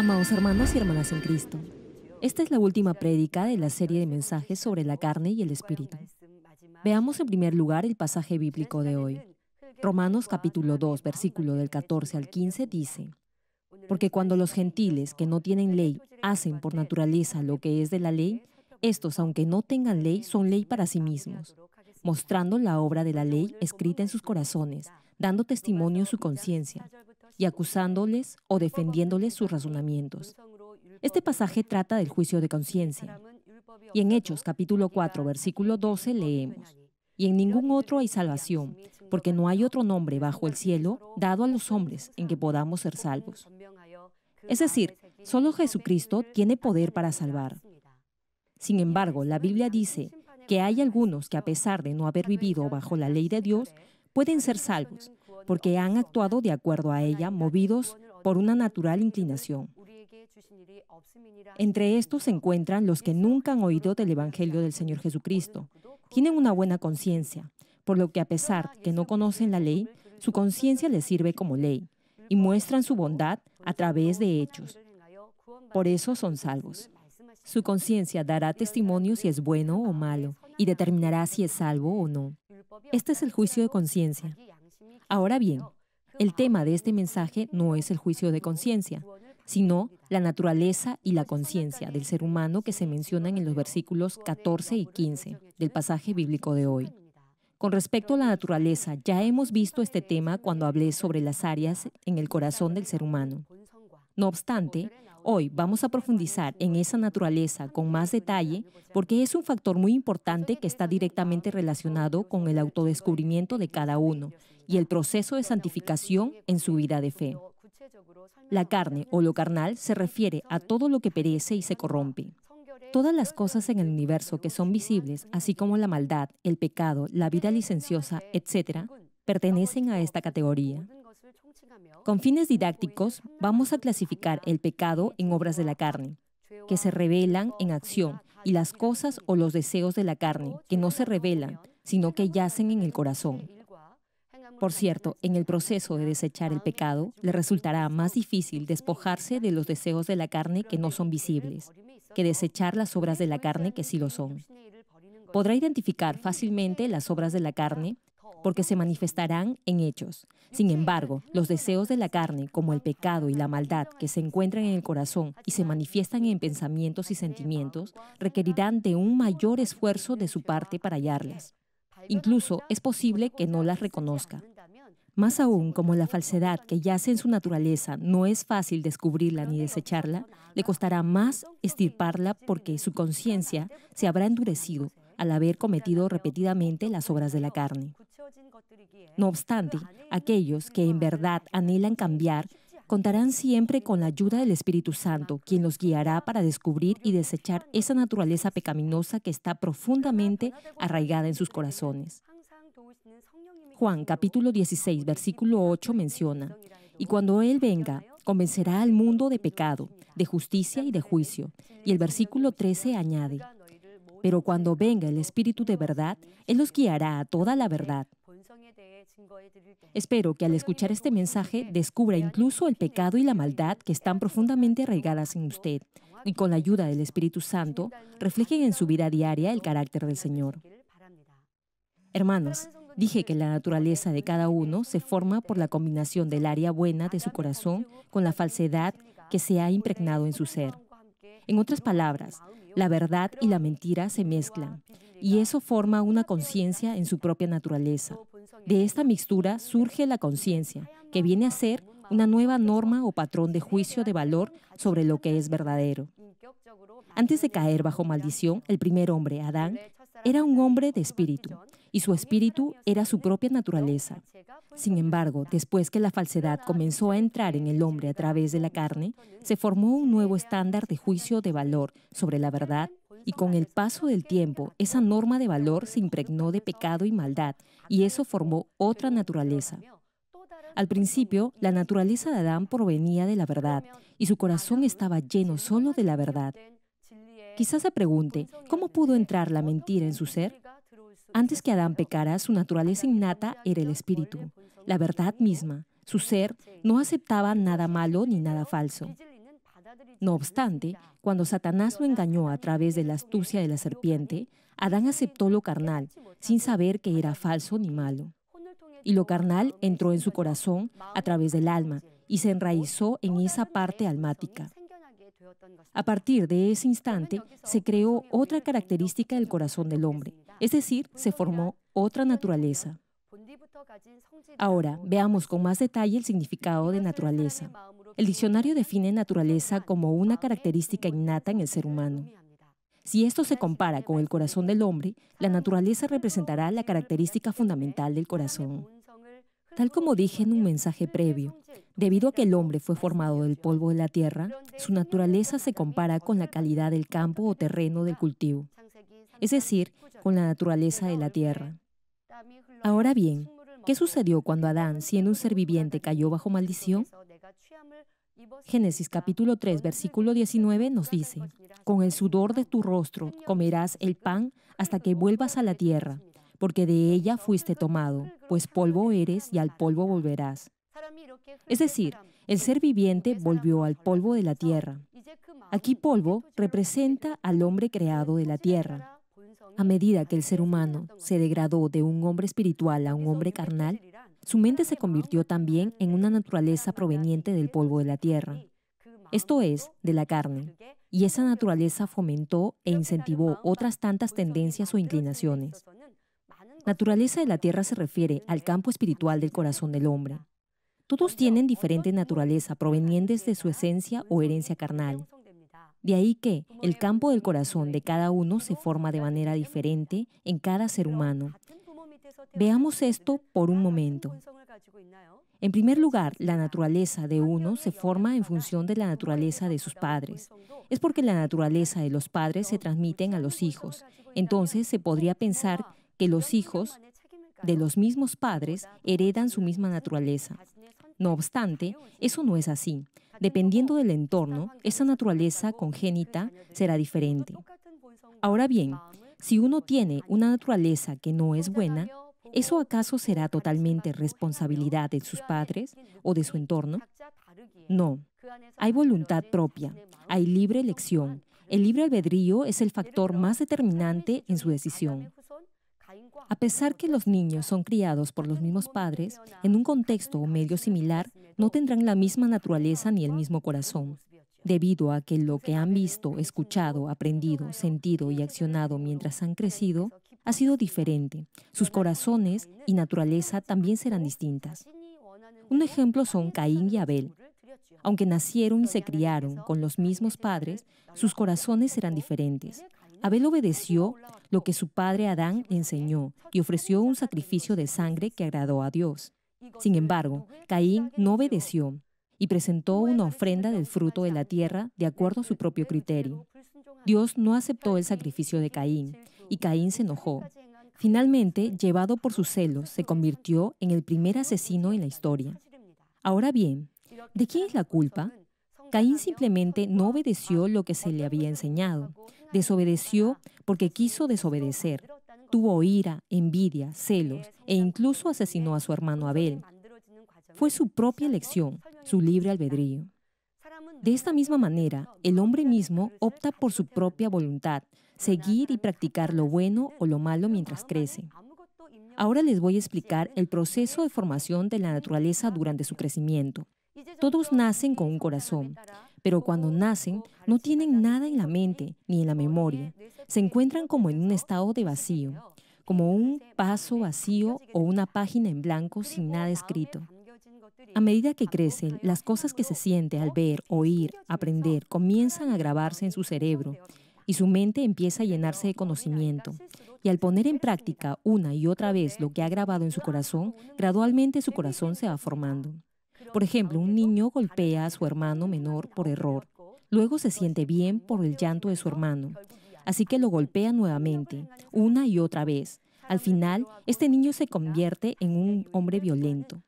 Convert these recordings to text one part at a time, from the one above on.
Amados hermanos y hermanas en Cristo, esta es la última prédica de la serie de mensajes sobre la carne y el espíritu. Veamos en primer lugar el pasaje bíblico de hoy. Romanos capítulo 2, versículo del 14 al 15 dice, Porque cuando los gentiles que no tienen ley hacen por naturaleza lo que es de la ley, estos, aunque no tengan ley, son ley para sí mismos, mostrando la obra de la ley escrita en sus corazones, dando testimonio su conciencia, y acusándoles o defendiéndoles sus razonamientos. Este pasaje trata del juicio de conciencia. Y en Hechos capítulo 4, versículo 12 leemos, y en ningún otro hay salvación, porque no hay otro nombre bajo el cielo dado a los hombres en que podamos ser salvos. Es decir, solo Jesucristo tiene poder para salvar. Sin embargo, la Biblia dice que hay algunos que a pesar de no haber vivido bajo la ley de Dios, pueden ser salvos, porque han actuado de acuerdo a ella, movidos por una natural inclinación. Entre estos se encuentran los que nunca han oído del Evangelio del Señor Jesucristo. Tienen una buena conciencia, por lo que a pesar que no conocen la ley, su conciencia les sirve como ley y muestran su bondad a través de hechos. Por eso son salvos. Su conciencia dará testimonio si es bueno o malo y determinará si es salvo o no. Este es el juicio de conciencia. Ahora bien, el tema de este mensaje no es el juicio de conciencia, sino la naturaleza y la conciencia del ser humano que se mencionan en los versículos 14 y 15 del pasaje bíblico de hoy. Con respecto a la naturaleza, ya hemos visto este tema cuando hablé sobre las áreas en el corazón del ser humano. No obstante, Hoy vamos a profundizar en esa naturaleza con más detalle porque es un factor muy importante que está directamente relacionado con el autodescubrimiento de cada uno y el proceso de santificación en su vida de fe. La carne o lo carnal se refiere a todo lo que perece y se corrompe. Todas las cosas en el universo que son visibles, así como la maldad, el pecado, la vida licenciosa, etc., pertenecen a esta categoría. Con fines didácticos, vamos a clasificar el pecado en obras de la carne, que se revelan en acción, y las cosas o los deseos de la carne, que no se revelan, sino que yacen en el corazón. Por cierto, en el proceso de desechar el pecado, le resultará más difícil despojarse de los deseos de la carne que no son visibles, que desechar las obras de la carne que sí lo son. Podrá identificar fácilmente las obras de la carne porque se manifestarán en hechos. Sin embargo, los deseos de la carne, como el pecado y la maldad que se encuentran en el corazón y se manifiestan en pensamientos y sentimientos, requerirán de un mayor esfuerzo de su parte para hallarlas. Incluso es posible que no las reconozca. Más aún, como la falsedad que yace en su naturaleza no es fácil descubrirla ni desecharla, le costará más estirparla porque su conciencia se habrá endurecido al haber cometido repetidamente las obras de la carne. No obstante, aquellos que en verdad anhelan cambiar contarán siempre con la ayuda del Espíritu Santo, quien los guiará para descubrir y desechar esa naturaleza pecaminosa que está profundamente arraigada en sus corazones. Juan capítulo 16, versículo 8 menciona, y cuando Él venga, convencerá al mundo de pecado, de justicia y de juicio. Y el versículo 13 añade, pero cuando venga el Espíritu de verdad, Él los guiará a toda la verdad Espero que al escuchar este mensaje descubra incluso el pecado y la maldad que están profundamente arraigadas en usted y con la ayuda del Espíritu Santo reflejen en su vida diaria el carácter del Señor. Hermanos, dije que la naturaleza de cada uno se forma por la combinación del área buena de su corazón con la falsedad que se ha impregnado en su ser. En otras palabras, la verdad y la mentira se mezclan, y eso forma una conciencia en su propia naturaleza. De esta mixtura surge la conciencia, que viene a ser una nueva norma o patrón de juicio de valor sobre lo que es verdadero. Antes de caer bajo maldición, el primer hombre, Adán, era un hombre de espíritu, y su espíritu era su propia naturaleza. Sin embargo, después que la falsedad comenzó a entrar en el hombre a través de la carne, se formó un nuevo estándar de juicio de valor sobre la verdad y con el paso del tiempo esa norma de valor se impregnó de pecado y maldad y eso formó otra naturaleza. Al principio, la naturaleza de Adán provenía de la verdad y su corazón estaba lleno solo de la verdad. Quizás se pregunte, ¿cómo pudo entrar la mentira en su ser? Antes que Adán pecara, su naturaleza innata era el espíritu, la verdad misma. Su ser no aceptaba nada malo ni nada falso. No obstante, cuando Satanás lo engañó a través de la astucia de la serpiente, Adán aceptó lo carnal, sin saber que era falso ni malo. Y lo carnal entró en su corazón a través del alma y se enraizó en esa parte almática. A partir de ese instante se creó otra característica del corazón del hombre, es decir, se formó otra naturaleza. Ahora, veamos con más detalle el significado de naturaleza. El diccionario define naturaleza como una característica innata en el ser humano. Si esto se compara con el corazón del hombre, la naturaleza representará la característica fundamental del corazón. Tal como dije en un mensaje previo, debido a que el hombre fue formado del polvo de la tierra, su naturaleza se compara con la calidad del campo o terreno del cultivo, es decir, con la naturaleza de la tierra. Ahora bien, ¿qué sucedió cuando Adán, siendo un ser viviente, cayó bajo maldición? Génesis capítulo 3, versículo 19 nos dice, Con el sudor de tu rostro comerás el pan hasta que vuelvas a la tierra, porque de ella fuiste tomado, pues polvo eres y al polvo volverás. Es decir, el ser viviente volvió al polvo de la tierra. Aquí polvo representa al hombre creado de la tierra. A medida que el ser humano se degradó de un hombre espiritual a un hombre carnal, su mente se convirtió también en una naturaleza proveniente del polvo de la tierra, esto es, de la carne, y esa naturaleza fomentó e incentivó otras tantas tendencias o inclinaciones. Naturaleza de la tierra se refiere al campo espiritual del corazón del hombre. Todos tienen diferente naturaleza provenientes de su esencia o herencia carnal, de ahí que el campo del corazón de cada uno se forma de manera diferente en cada ser humano. Veamos esto por un momento. En primer lugar, la naturaleza de uno se forma en función de la naturaleza de sus padres. Es porque la naturaleza de los padres se transmiten a los hijos. Entonces se podría pensar que los hijos de los mismos padres heredan su misma naturaleza. No obstante, eso no es así. Dependiendo del entorno, esa naturaleza congénita será diferente. Ahora bien, si uno tiene una naturaleza que no es buena, ¿eso acaso será totalmente responsabilidad de sus padres o de su entorno? No. Hay voluntad propia, hay libre elección. El libre albedrío es el factor más determinante en su decisión. A pesar que los niños son criados por los mismos padres, en un contexto o medio similar, no tendrán la misma naturaleza ni el mismo corazón. Debido a que lo que han visto, escuchado, aprendido, sentido y accionado mientras han crecido ha sido diferente, sus corazones y naturaleza también serán distintas. Un ejemplo son Caín y Abel. Aunque nacieron y se criaron con los mismos padres, sus corazones serán diferentes, Abel obedeció lo que su padre Adán le enseñó y ofreció un sacrificio de sangre que agradó a Dios. Sin embargo, Caín no obedeció y presentó una ofrenda del fruto de la tierra de acuerdo a su propio criterio. Dios no aceptó el sacrificio de Caín y Caín se enojó. Finalmente, llevado por sus celos, se convirtió en el primer asesino en la historia. Ahora bien, ¿de quién es la culpa? Caín simplemente no obedeció lo que se le había enseñado. Desobedeció porque quiso desobedecer. Tuvo ira, envidia, celos e incluso asesinó a su hermano Abel. Fue su propia elección, su libre albedrío. De esta misma manera, el hombre mismo opta por su propia voluntad, seguir y practicar lo bueno o lo malo mientras crece. Ahora les voy a explicar el proceso de formación de la naturaleza durante su crecimiento. Todos nacen con un corazón, pero cuando nacen no tienen nada en la mente ni en la memoria. Se encuentran como en un estado de vacío, como un paso vacío o una página en blanco sin nada escrito. A medida que crecen, las cosas que se siente al ver, oír, aprender, comienzan a grabarse en su cerebro y su mente empieza a llenarse de conocimiento. Y al poner en práctica una y otra vez lo que ha grabado en su corazón, gradualmente su corazón se va formando. Por ejemplo, un niño golpea a su hermano menor por error. Luego se siente bien por el llanto de su hermano. Así que lo golpea nuevamente, una y otra vez. Al final, este niño se convierte en un hombre violento.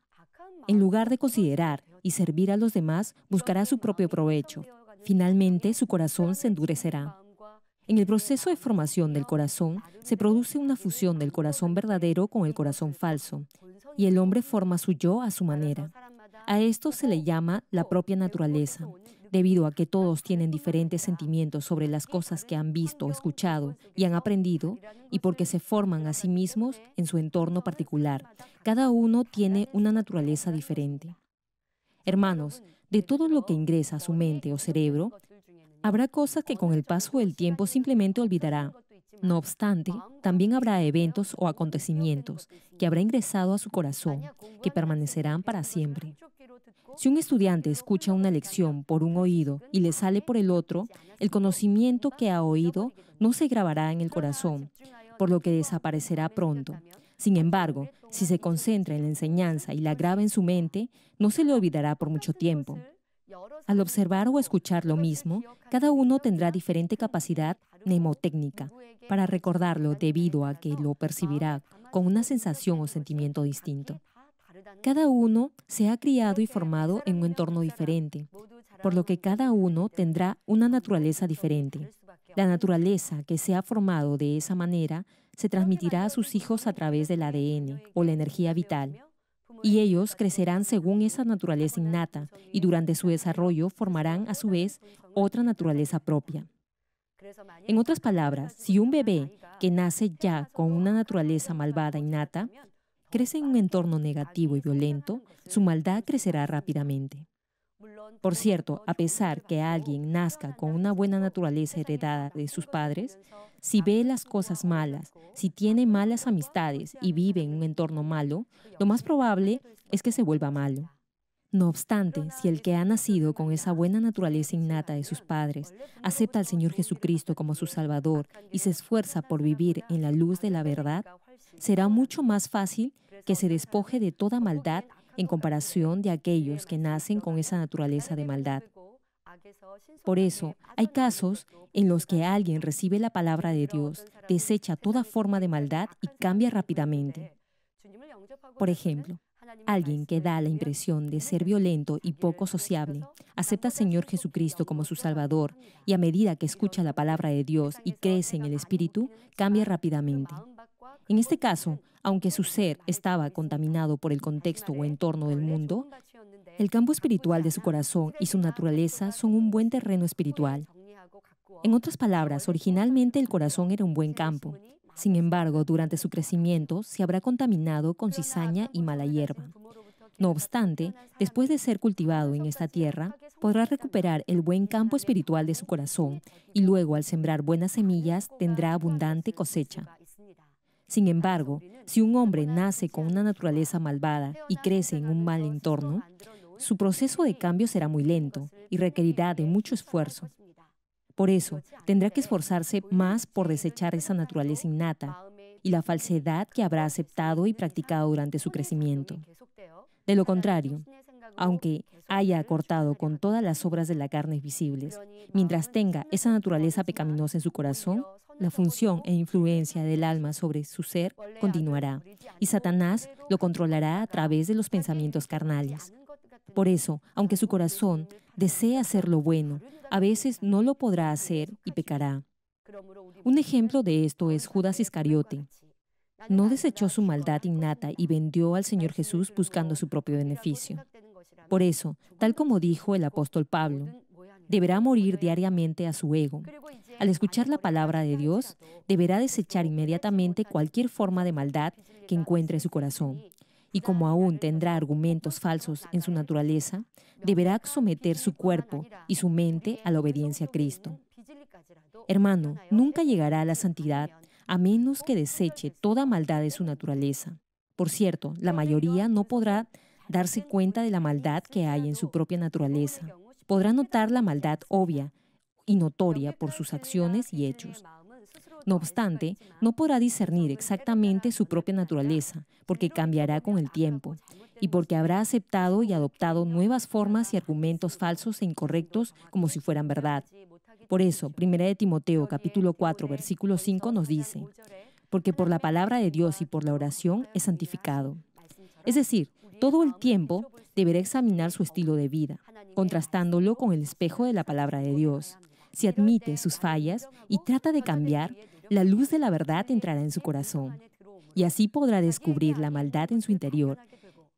En lugar de considerar y servir a los demás, buscará su propio provecho. Finalmente, su corazón se endurecerá. En el proceso de formación del corazón se produce una fusión del corazón verdadero con el corazón falso, y el hombre forma su yo a su manera. A esto se le llama la propia naturaleza, debido a que todos tienen diferentes sentimientos sobre las cosas que han visto, escuchado y han aprendido, y porque se forman a sí mismos en su entorno particular. Cada uno tiene una naturaleza diferente. Hermanos, de todo lo que ingresa a su mente o cerebro, habrá cosas que con el paso del tiempo simplemente olvidará, no obstante, también habrá eventos o acontecimientos que habrá ingresado a su corazón, que permanecerán para siempre. Si un estudiante escucha una lección por un oído y le sale por el otro, el conocimiento que ha oído no se grabará en el corazón, por lo que desaparecerá pronto. Sin embargo, si se concentra en la enseñanza y la graba en su mente, no se le olvidará por mucho tiempo. Al observar o escuchar lo mismo, cada uno tendrá diferente capacidad mnemotécnica para recordarlo debido a que lo percibirá con una sensación o sentimiento distinto. Cada uno se ha criado y formado en un entorno diferente, por lo que cada uno tendrá una naturaleza diferente. La naturaleza que se ha formado de esa manera se transmitirá a sus hijos a través del ADN o la energía vital, y ellos crecerán según esa naturaleza innata y durante su desarrollo formarán a su vez otra naturaleza propia. En otras palabras, si un bebé que nace ya con una naturaleza malvada innata crece en un entorno negativo y violento, su maldad crecerá rápidamente. Por cierto, a pesar que alguien nazca con una buena naturaleza heredada de sus padres, si ve las cosas malas, si tiene malas amistades y vive en un entorno malo, lo más probable es que se vuelva malo. No obstante, si el que ha nacido con esa buena naturaleza innata de sus padres acepta al Señor Jesucristo como su Salvador y se esfuerza por vivir en la luz de la verdad, será mucho más fácil que se despoje de toda maldad en comparación de aquellos que nacen con esa naturaleza de maldad. Por eso, hay casos en los que alguien recibe la palabra de Dios, desecha toda forma de maldad y cambia rápidamente. Por ejemplo, Alguien que da la impresión de ser violento y poco sociable acepta al Señor Jesucristo como su Salvador y a medida que escucha la palabra de Dios y crece en el Espíritu, cambia rápidamente. En este caso, aunque su ser estaba contaminado por el contexto o entorno del mundo, el campo espiritual de su corazón y su naturaleza son un buen terreno espiritual. En otras palabras, originalmente el corazón era un buen campo, sin embargo, durante su crecimiento se habrá contaminado con cizaña y mala hierba. No obstante, después de ser cultivado en esta tierra, podrá recuperar el buen campo espiritual de su corazón y luego al sembrar buenas semillas tendrá abundante cosecha. Sin embargo, si un hombre nace con una naturaleza malvada y crece en un mal entorno, su proceso de cambio será muy lento y requerirá de mucho esfuerzo. Por eso, tendrá que esforzarse más por desechar esa naturaleza innata y la falsedad que habrá aceptado y practicado durante su crecimiento. De lo contrario, aunque haya acortado con todas las obras de la carne visibles, mientras tenga esa naturaleza pecaminosa en su corazón, la función e influencia del alma sobre su ser continuará, y Satanás lo controlará a través de los pensamientos carnales, por eso, aunque su corazón desee hacer lo bueno, a veces no lo podrá hacer y pecará. Un ejemplo de esto es Judas Iscariote. No desechó su maldad innata y vendió al Señor Jesús buscando su propio beneficio. Por eso, tal como dijo el apóstol Pablo, deberá morir diariamente a su ego. Al escuchar la palabra de Dios, deberá desechar inmediatamente cualquier forma de maldad que encuentre su corazón y como aún tendrá argumentos falsos en su naturaleza, deberá someter su cuerpo y su mente a la obediencia a Cristo. Hermano, nunca llegará a la santidad a menos que deseche toda maldad de su naturaleza. Por cierto, la mayoría no podrá darse cuenta de la maldad que hay en su propia naturaleza. Podrá notar la maldad obvia y notoria por sus acciones y hechos, no obstante, no podrá discernir exactamente su propia naturaleza, porque cambiará con el tiempo, y porque habrá aceptado y adoptado nuevas formas y argumentos falsos e incorrectos como si fueran verdad. Por eso, 1 de Timoteo capítulo 4, versículo 5 nos dice, porque por la palabra de Dios y por la oración es santificado. Es decir, todo el tiempo deberá examinar su estilo de vida, contrastándolo con el espejo de la palabra de Dios. Si admite sus fallas y trata de cambiar, la luz de la verdad entrará en su corazón, y así podrá descubrir la maldad en su interior.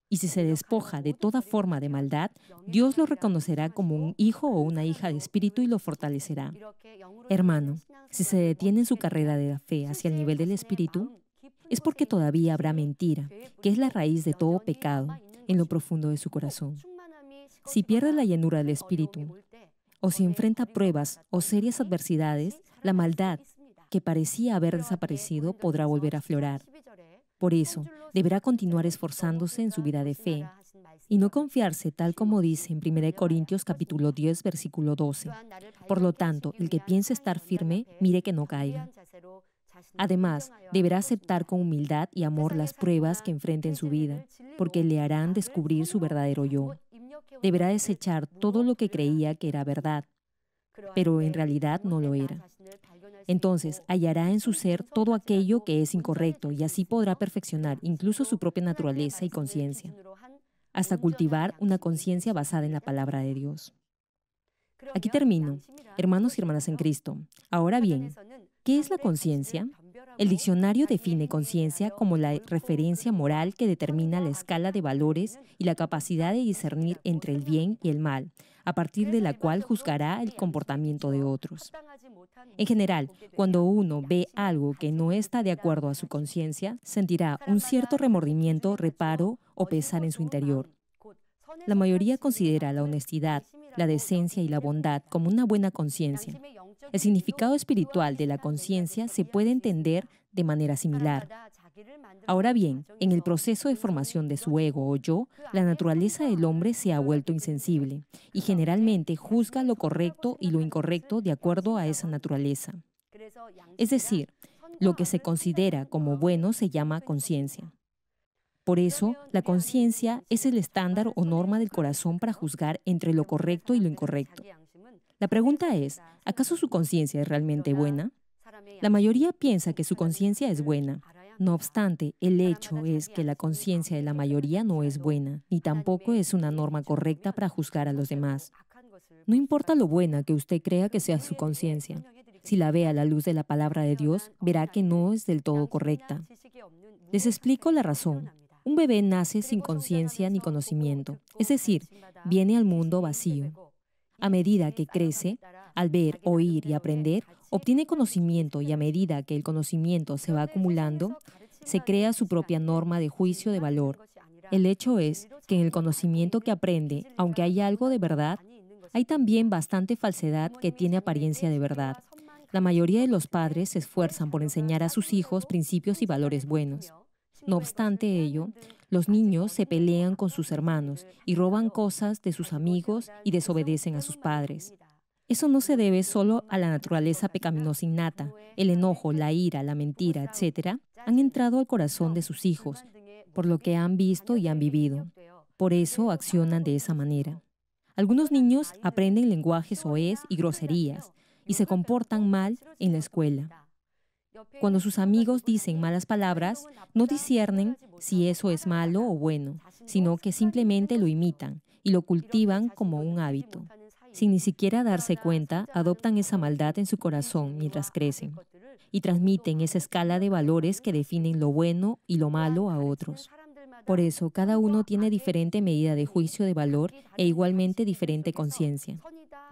Y si se despoja de toda forma de maldad, Dios lo reconocerá como un hijo o una hija de espíritu y lo fortalecerá. Hermano, si se detiene en su carrera de la fe hacia el nivel del espíritu, es porque todavía habrá mentira, que es la raíz de todo pecado, en lo profundo de su corazón. Si pierde la llanura del espíritu, o si enfrenta pruebas o serias adversidades, la maldad que parecía haber desaparecido podrá volver a florar. Por eso, deberá continuar esforzándose en su vida de fe y no confiarse tal como dice en 1 Corintios capítulo 10 versículo 12. Por lo tanto, el que piense estar firme, mire que no caiga. Además, deberá aceptar con humildad y amor las pruebas que enfrente en su vida, porque le harán descubrir su verdadero yo. Deberá desechar todo lo que creía que era verdad, pero en realidad no lo era. Entonces hallará en su ser todo aquello que es incorrecto y así podrá perfeccionar incluso su propia naturaleza y conciencia, hasta cultivar una conciencia basada en la palabra de Dios. Aquí termino, hermanos y hermanas en Cristo. Ahora bien, ¿qué es la conciencia? El diccionario define conciencia como la referencia moral que determina la escala de valores y la capacidad de discernir entre el bien y el mal, a partir de la cual juzgará el comportamiento de otros. En general, cuando uno ve algo que no está de acuerdo a su conciencia, sentirá un cierto remordimiento, reparo o pesar en su interior. La mayoría considera la honestidad, la decencia y la bondad como una buena conciencia. El significado espiritual de la conciencia se puede entender de manera similar. Ahora bien, en el proceso de formación de su ego o yo, la naturaleza del hombre se ha vuelto insensible y generalmente juzga lo correcto y lo incorrecto de acuerdo a esa naturaleza. Es decir, lo que se considera como bueno se llama conciencia. Por eso, la conciencia es el estándar o norma del corazón para juzgar entre lo correcto y lo incorrecto. La pregunta es, ¿acaso su conciencia es realmente buena? La mayoría piensa que su conciencia es buena, no obstante, el hecho es que la conciencia de la mayoría no es buena, ni tampoco es una norma correcta para juzgar a los demás. No importa lo buena que usted crea que sea su conciencia, si la ve a la luz de la palabra de Dios, verá que no es del todo correcta. Les explico la razón. Un bebé nace sin conciencia ni conocimiento, es decir, viene al mundo vacío. A medida que crece, al ver, oír y aprender, obtiene conocimiento y a medida que el conocimiento se va acumulando, se crea su propia norma de juicio de valor. El hecho es que en el conocimiento que aprende, aunque hay algo de verdad, hay también bastante falsedad que tiene apariencia de verdad. La mayoría de los padres se esfuerzan por enseñar a sus hijos principios y valores buenos. No obstante ello, los niños se pelean con sus hermanos y roban cosas de sus amigos y desobedecen a sus padres. Eso no se debe solo a la naturaleza pecaminosa innata. El enojo, la ira, la mentira, etc., han entrado al corazón de sus hijos, por lo que han visto y han vivido. Por eso accionan de esa manera. Algunos niños aprenden lenguajes oes y groserías y se comportan mal en la escuela. Cuando sus amigos dicen malas palabras, no disciernen si eso es malo o bueno, sino que simplemente lo imitan y lo cultivan como un hábito. Sin ni siquiera darse cuenta, adoptan esa maldad en su corazón mientras crecen y transmiten esa escala de valores que definen lo bueno y lo malo a otros. Por eso, cada uno tiene diferente medida de juicio de valor e igualmente diferente conciencia.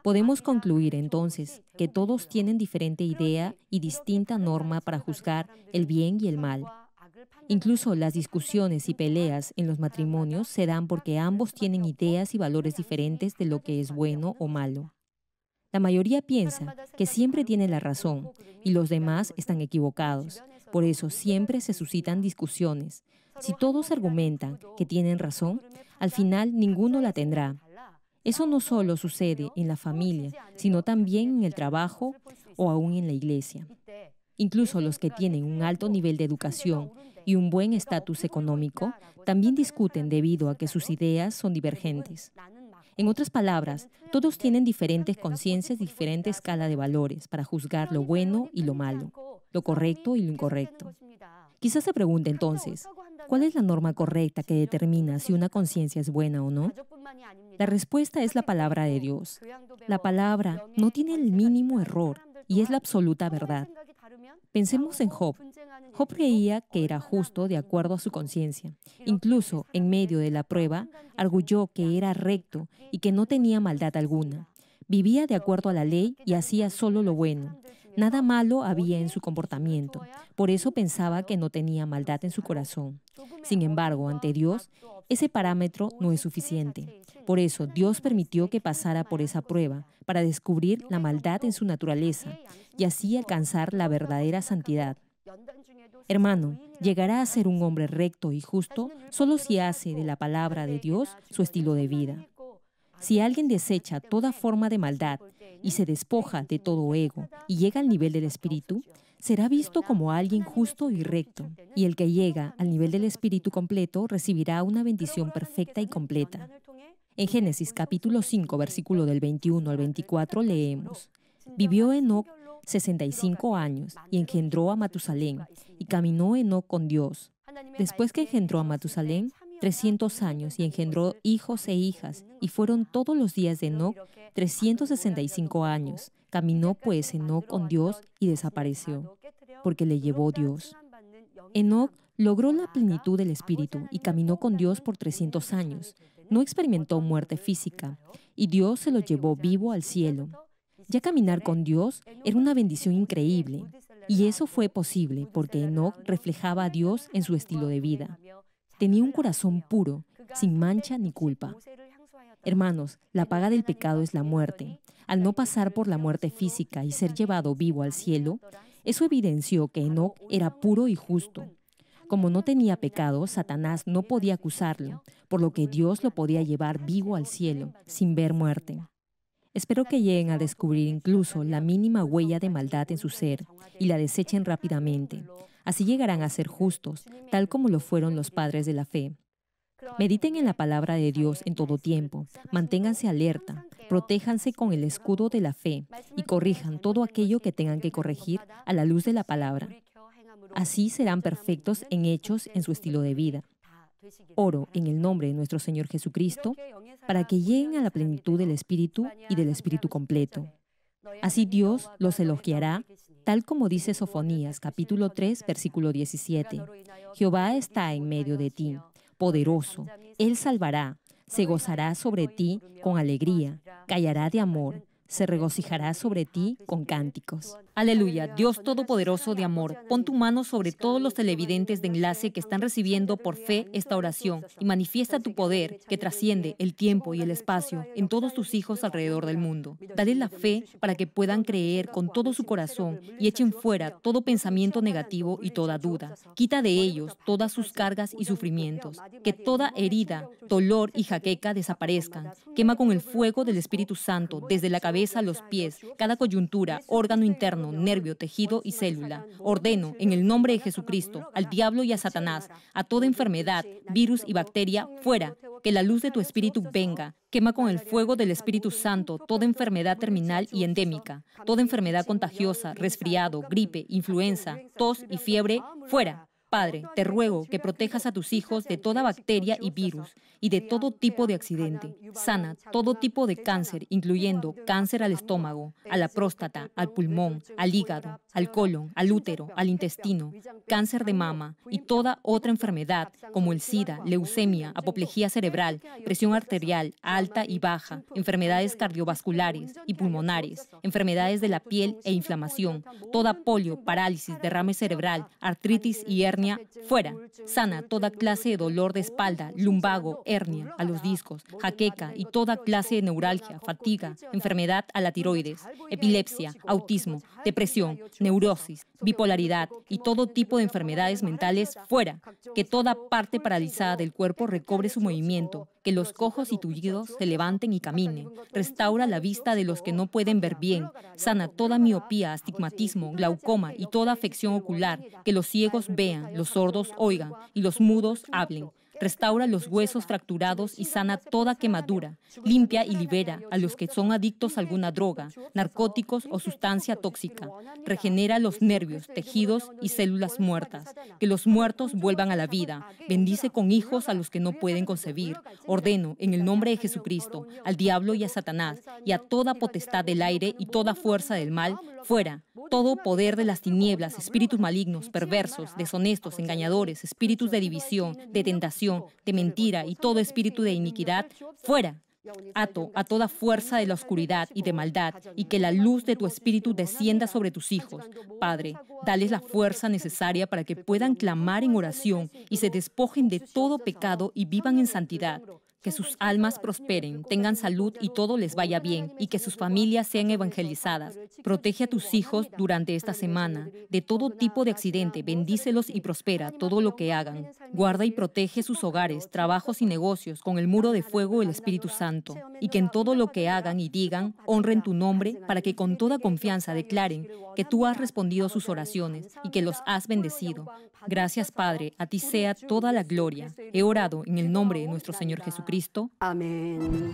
Podemos concluir entonces que todos tienen diferente idea y distinta norma para juzgar el bien y el mal. Incluso las discusiones y peleas en los matrimonios se dan porque ambos tienen ideas y valores diferentes de lo que es bueno o malo. La mayoría piensa que siempre tiene la razón y los demás están equivocados. Por eso siempre se suscitan discusiones. Si todos argumentan que tienen razón, al final ninguno la tendrá. Eso no solo sucede en la familia, sino también en el trabajo o aún en la iglesia. Incluso los que tienen un alto nivel de educación y un buen estatus económico también discuten debido a que sus ideas son divergentes. En otras palabras, todos tienen diferentes conciencias, diferente escala de valores para juzgar lo bueno y lo malo, lo correcto y lo incorrecto. Quizás se pregunte entonces, ¿cuál es la norma correcta que determina si una conciencia es buena o no? La respuesta es la palabra de Dios. La palabra no tiene el mínimo error y es la absoluta verdad. Pensemos en Job. Job creía que era justo de acuerdo a su conciencia. Incluso en medio de la prueba, arguyó que era recto y que no tenía maldad alguna. Vivía de acuerdo a la ley y hacía solo lo bueno. Nada malo había en su comportamiento, por eso pensaba que no tenía maldad en su corazón. Sin embargo, ante Dios, ese parámetro no es suficiente. Por eso Dios permitió que pasara por esa prueba, para descubrir la maldad en su naturaleza y así alcanzar la verdadera santidad. Hermano, llegará a ser un hombre recto y justo solo si hace de la palabra de Dios su estilo de vida. Si alguien desecha toda forma de maldad y se despoja de todo ego y llega al nivel del espíritu, será visto como alguien justo y recto, y el que llega al nivel del espíritu completo recibirá una bendición perfecta y completa. En Génesis capítulo 5, versículo del 21 al 24 leemos, Vivió Enoc 65 años y engendró a Matusalén, y caminó Enoc con Dios. Después que engendró a Matusalén, 300 años y engendró hijos e hijas, y fueron todos los días de Enoch 365 años. Caminó pues Enoch con Dios y desapareció, porque le llevó Dios. Enoch logró la plenitud del espíritu y caminó con Dios por 300 años. No experimentó muerte física, y Dios se lo llevó vivo al cielo. Ya caminar con Dios era una bendición increíble, y eso fue posible porque Enoch reflejaba a Dios en su estilo de vida tenía un corazón puro, sin mancha ni culpa. Hermanos, la paga del pecado es la muerte. Al no pasar por la muerte física y ser llevado vivo al cielo, eso evidenció que Enoch era puro y justo. Como no tenía pecado, Satanás no podía acusarlo, por lo que Dios lo podía llevar vivo al cielo, sin ver muerte. Espero que lleguen a descubrir incluso la mínima huella de maldad en su ser y la desechen rápidamente. Así llegarán a ser justos, tal como lo fueron los padres de la fe. Mediten en la palabra de Dios en todo tiempo, manténganse alerta, protéjanse con el escudo de la fe y corrijan todo aquello que tengan que corregir a la luz de la palabra. Así serán perfectos en hechos en su estilo de vida. Oro en el nombre de nuestro Señor Jesucristo para que lleguen a la plenitud del Espíritu y del Espíritu completo. Así Dios los elogiará, tal como dice Sofonías capítulo 3, versículo 17. Jehová está en medio de ti, poderoso, Él salvará, se gozará sobre ti con alegría, callará de amor, se regocijará sobre ti con cánticos. Aleluya, Dios Todopoderoso de amor, pon tu mano sobre todos los televidentes de enlace que están recibiendo por fe esta oración y manifiesta tu poder que trasciende el tiempo y el espacio en todos tus hijos alrededor del mundo. Dale la fe para que puedan creer con todo su corazón y echen fuera todo pensamiento negativo y toda duda. Quita de ellos todas sus cargas y sufrimientos. Que toda herida, dolor y jaqueca desaparezcan. Quema con el fuego del Espíritu Santo desde la cabeza a los pies, cada coyuntura, órgano interno, nervio, tejido y célula. Ordeno, en el nombre de Jesucristo, al diablo y a Satanás, a toda enfermedad, virus y bacteria, fuera, que la luz de tu espíritu venga. Quema con el fuego del Espíritu Santo toda enfermedad terminal y endémica, toda enfermedad contagiosa, resfriado, gripe, influenza, tos y fiebre, fuera. Padre, te ruego que protejas a tus hijos de toda bacteria y virus y de todo tipo de accidente. Sana todo tipo de cáncer, incluyendo cáncer al estómago, a la próstata, al pulmón, al hígado, al colon, al útero, al intestino, cáncer de mama y toda otra enfermedad como el SIDA, leucemia, apoplejía cerebral, presión arterial alta y baja, enfermedades cardiovasculares y pulmonares, enfermedades de la piel e inflamación, toda polio, parálisis, derrame cerebral, artritis y hernia fuera. Sana toda clase de dolor de espalda, lumbago, hernia, a los discos, jaqueca y toda clase de neuralgia, fatiga, enfermedad a la tiroides, epilepsia, autismo, depresión, neurosis, bipolaridad y todo tipo de enfermedades mentales fuera, que toda parte paralizada del cuerpo recobre su movimiento, que los cojos y tullidos se levanten y caminen, restaura la vista de los que no pueden ver bien, sana toda miopía, astigmatismo, glaucoma y toda afección ocular, que los ciegos vean, los sordos oigan y los mudos hablen restaura los huesos fracturados y sana toda quemadura, limpia y libera a los que son adictos a alguna droga, narcóticos o sustancia tóxica, regenera los nervios, tejidos y células muertas, que los muertos vuelvan a la vida, bendice con hijos a los que no pueden concebir, ordeno en el nombre de Jesucristo al diablo y a Satanás y a toda potestad del aire y toda fuerza del mal, fuera, todo poder de las tinieblas, espíritus malignos, perversos, deshonestos, engañadores, espíritus de división, de tentación, de mentira y todo espíritu de iniquidad fuera. Ato a toda fuerza de la oscuridad y de maldad, y que la luz de tu espíritu descienda sobre tus hijos. Padre, dales la fuerza necesaria para que puedan clamar en oración y se despojen de todo pecado y vivan en santidad que sus almas prosperen, tengan salud y todo les vaya bien, y que sus familias sean evangelizadas. Protege a tus hijos durante esta semana de todo tipo de accidente, bendícelos y prospera todo lo que hagan. Guarda y protege sus hogares, trabajos y negocios con el muro de fuego del Espíritu Santo, y que en todo lo que hagan y digan honren tu nombre para que con toda confianza declaren que tú has respondido sus oraciones y que los has bendecido. Gracias, Padre, a ti sea toda la gloria. He orado en el nombre de nuestro Señor Jesucristo. Amén.